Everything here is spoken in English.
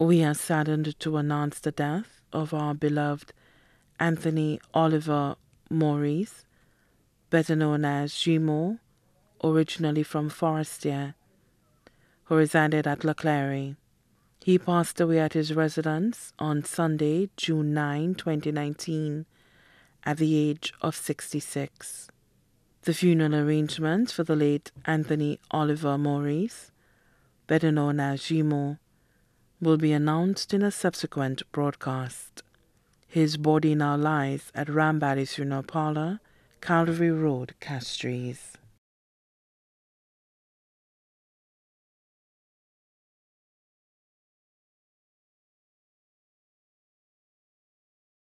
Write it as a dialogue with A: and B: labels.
A: We are saddened to announce the death of our beloved Anthony Oliver Maurice, better known as Jimmo, originally from Forestier, who resided at LaClairie. He passed away at his residence on Sunday, June 9, 2019, at the age of 66. The funeral arrangements for the late Anthony Oliver Maurice, better known as Jimmo will be announced in a subsequent broadcast. His body now lies at Rambali Parlour, Calvary Road,
B: Castries.